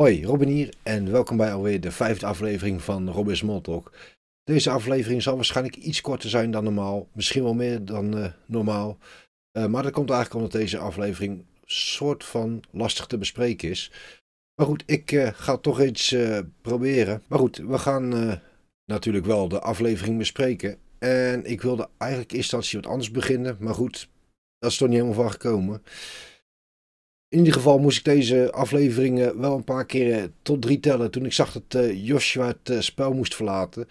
Hoi, Robin hier en welkom bij alweer de vijfde aflevering van Robin Smalltalk. Deze aflevering zal waarschijnlijk iets korter zijn dan normaal, misschien wel meer dan eh, normaal. Eh, maar dat komt eigenlijk omdat deze aflevering soort van lastig te bespreken is. Maar goed, ik eh, ga toch iets proberen. Maar goed, we gaan natuurlijk wel de aflevering bespreken. En ik wilde eigenlijk in instantie wat anders beginnen, maar goed, dat is toch niet helemaal van gekomen in ieder geval moest ik deze afleveringen eh, wel een paar keer eh, tot drie tellen. Toen ik zag dat eh, Joshua het spel moest verlaten.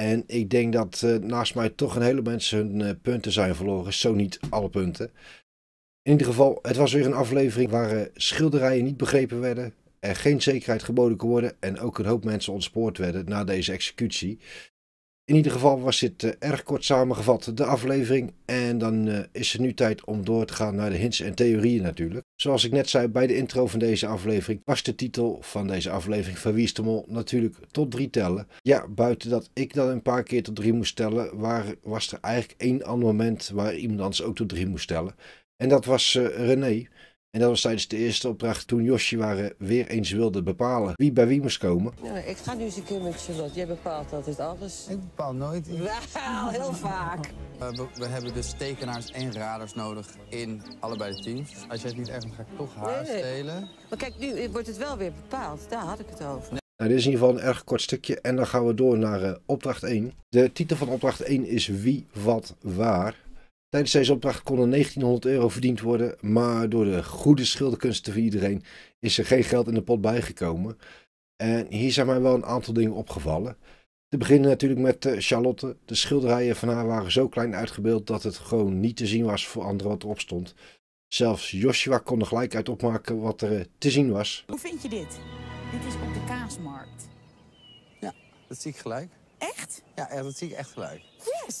En ik denk dat naast mij toch een hele mensen hun punten zijn verloren. Zo niet alle punten. In ieder geval, het was weer een aflevering waar schilderijen niet begrepen werden. Er geen zekerheid geboden kon worden. En ook een hoop mensen ontspoord werden na deze executie. In ieder geval was dit eh, erg kort samengevat, de aflevering. En dan eh, is het nu tijd om door te gaan naar de hints en theorieën natuurlijk. Zoals ik net zei bij de intro van deze aflevering, was de titel van deze aflevering van de Mol natuurlijk tot drie tellen. Ja, buiten dat ik dan een paar keer tot drie moest tellen, waar, was er eigenlijk één ander moment waar iemand anders ook tot drie moest tellen. En dat was eh, René. En dat was tijdens de eerste opdracht toen Joshua weer eens wilde bepalen wie bij wie moest komen. Nou, ik ga nu eens een keer met Charlotte. Jij bepaalt altijd alles. Ik bepaal nooit. Wel, heel vaak. we, hebben dus tekenaars en raders nodig in allebei de teams. Dus als jij het niet ergens ga ik toch haar stelen. Maar kijk, nu wordt het wel weer bepaald. Daar had ik het over. Nou, dit is in ieder geval een erg kort stukje en dan gaan we door naar eh, opdracht 1. De titel van opdracht 1 is Wie, Wat, Waar. Tijdens deze opdracht konden 1900 euro verdiend worden, maar door de goede schilderkunsten van iedereen is er geen geld in de pot bijgekomen. En hier zijn mij wel een aantal dingen opgevallen. Te beginnen natuurlijk met eh, Charlotte. De schilderijen van haar waren zo klein uitgebeeld dat het gewoon niet te zien was voor anderen wat erop stond. Zelfs Joshua kon er gelijk uit opmaken wat er eh, te zien was. Hoe vind je dit? Dit is op de kaasmarkt. Ja, dat zie ik gelijk. Echt? Ja, dat zie ik echt gelijk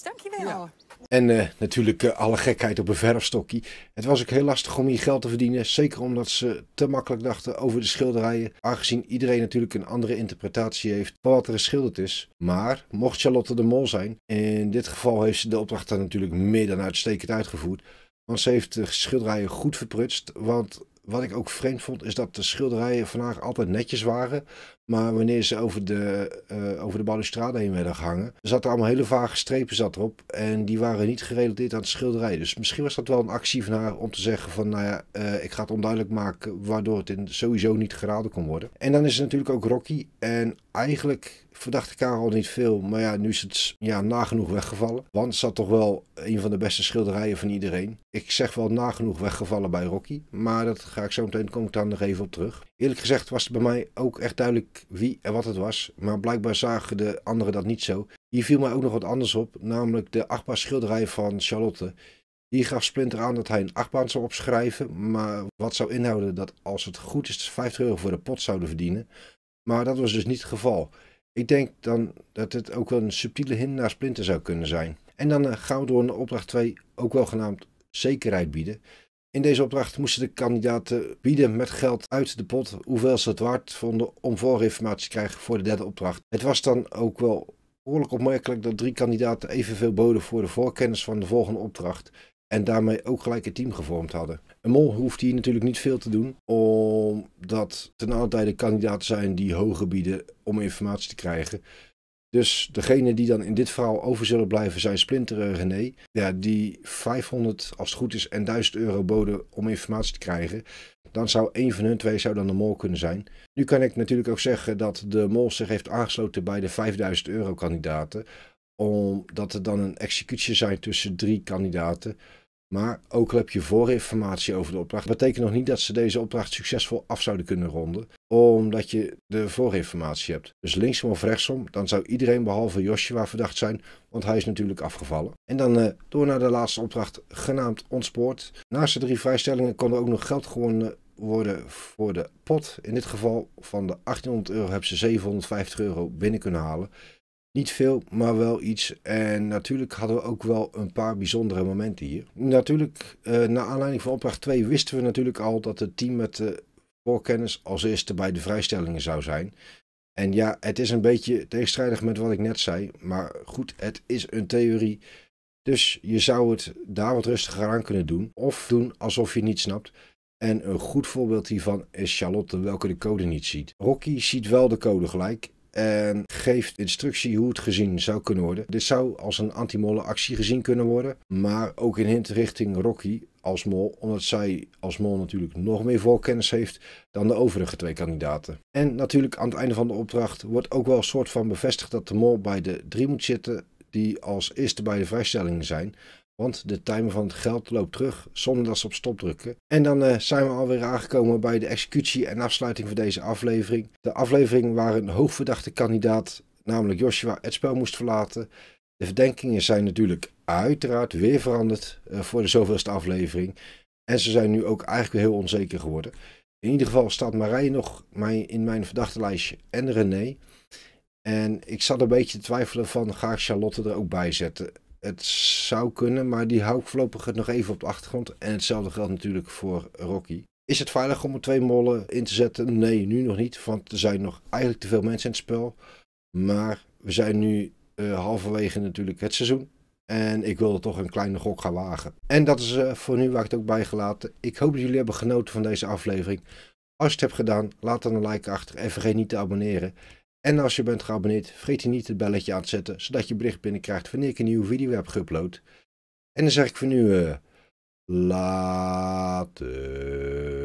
dankjewel. En eh, natuurlijk eh, alle gekheid op een verfstokje. Het was ook heel lastig om hier geld te verdienen. Zeker omdat ze te makkelijk dachten over de schilderijen. Aangezien iedereen natuurlijk een andere interpretatie heeft van wat er geschilderd is. Maar mocht Charlotte de Mol zijn. In dit geval heeft ze de opdracht daar natuurlijk meer dan uitstekend uitgevoerd. Want ze heeft de schilderijen goed verprutst. Want wat ik ook vreemd vond is dat de schilderijen vandaag altijd netjes waren. Maar wanneer ze over de, eh, over de balustrade heen werden gehangen, zat er allemaal hele vage strepen zat erop. En die waren niet gerelateerd aan het schilderij. Dus misschien was dat wel een actie van haar om te zeggen van, nou ja, eh, ik ga het onduidelijk maken, waardoor het in, sowieso niet geraden kon worden. En dan is er natuurlijk ook Rocky. En eigenlijk verdacht ik haar al niet veel, maar ja, nu is het ja, nagenoeg weggevallen. Want het zat toch wel een van de beste schilderijen van iedereen. Ik zeg wel nagenoeg weggevallen bij Rocky, maar dat ga ik zo meteen, kom ik daar nog even op terug. Eerlijk gezegd was het bij mij ook echt duidelijk wie en wat het was, maar blijkbaar zagen de anderen dat niet zo. Hier viel mij ook nog wat anders op, namelijk de achtbaanschilderij van Charlotte. Hier gaf Splinter aan dat hij een achtbaan zou opschrijven, maar wat zou inhouden dat als het goed is 50 euro voor de pot zouden verdienen. Maar dat was dus niet het geval. Ik denk dan dat het ook wel een subtiele hint naar Splinter zou kunnen zijn. En dan eh, gaan we door naar opdracht 2, ook wel genaamd zekerheid bieden. In deze opdracht moesten de kandidaten bieden met geld uit de pot hoeveel ze het waard vonden om voorinformatie te krijgen voor de derde opdracht. Het was dan ook wel behoorlijk opmerkelijk dat drie kandidaten evenveel boden voor de voorkennis van de volgende opdracht en daarmee ook gelijk een team gevormd hadden. Een mol hoeft hier natuurlijk niet veel te doen, omdat ten alle tijde kandidaten zijn die hoger bieden om informatie te krijgen. Dus degene die dan in dit verhaal over zullen blijven zijn Splinter eh, René. Ja, die 500 als het goed is en 1000 euro boden om informatie te krijgen. Dan zou één van hun twee zou dan de mol kunnen zijn. Nu kan ik natuurlijk ook zeggen dat de mol zich heeft aangesloten bij de 5000 euro kandidaten. Omdat er dan een executie zijn tussen drie kandidaten. Maar ook al heb je voorinformatie over de opdracht, betekent nog niet dat ze deze opdracht succesvol af zouden kunnen ronden omdat je de voorinformatie hebt. Dus linksom of rechtsom, dan zou iedereen behalve Joshua verdacht zijn, want hij is natuurlijk afgevallen. En dan eh, door naar de laatste opdracht, genaamd Ontspoord. Naast de drie vrijstellingen kon er ook nog geld gewonnen worden voor de pot. In dit geval van de 1800 euro hebben ze 750 euro binnen kunnen halen. Niet veel, maar wel iets. En natuurlijk hadden we ook wel een paar bijzondere momenten hier. Natuurlijk, uh, naar aanleiding van opdracht 2 wisten we natuurlijk al dat het team met de eh, voorkennis als eerste bij de vrijstellingen zou zijn. En ja, het is een beetje tegenstrijdig met wat ik net zei. Maar goed, het is een theorie. Dus je zou het daar wat rustiger aan kunnen doen. Of doen alsof je niet snapt. En een goed voorbeeld hiervan is Charlotte, welke de code niet ziet. Rocky ziet wel de code gelijk en geeft instructie hoe het gezien zou kunnen worden. Dit zou als een antimolle actie gezien kunnen worden, maar ook een hint richting Rocky als Mol, omdat zij als Mol natuurlijk nog meer voorkennis heeft dan de overige twee kandidaten. En natuurlijk aan het einde van de opdracht wordt ook wel een soort van bevestigd dat de Mol bij de drie moet zitten die als eerste bij de vrijstellingen zijn. Want de timer van het geld loopt terug zonder dat ze op stop drukken. En dan eh, zijn we alweer aangekomen bij de executie en afsluiting van deze aflevering. De aflevering waar een hoogverdachte kandidaat, namelijk Joshua, het spel moest verlaten. De verdenkingen zijn natuurlijk uiteraard weer veranderd eh, voor de zoveelste aflevering. En ze zijn nu ook eigenlijk weer heel onzeker geworden. In ieder geval staat Marij nog in mijn verdachtenlijstje en René. En ik zat een beetje te twijfelen van ga ik Charlotte er ook bij zetten. Het zou kunnen, maar die hou ik voorlopig nog even op de achtergrond. En hetzelfde geldt natuurlijk voor Rocky. Is het veilig om er twee mollen in te zetten? Nee, nu nog niet, want er zijn nog eigenlijk te veel mensen in het spel. Maar we zijn nu eh, halverwege natuurlijk het seizoen. En ik wilde toch een kleine gok gaan wagen. En dat is eh, voor nu waar ik het ook bij gelaten. Ik hoop dat jullie hebben genoten van deze aflevering. Als je het hebt gedaan, laat dan een like achter en vergeet niet te abonneren. En als je bent geabonneerd, vergeet je niet het belletje aan te zetten, zodat je bericht binnenkrijgt wanneer ik een nieuwe video heb geüpload. En dan zeg ik voor nu, uh, later.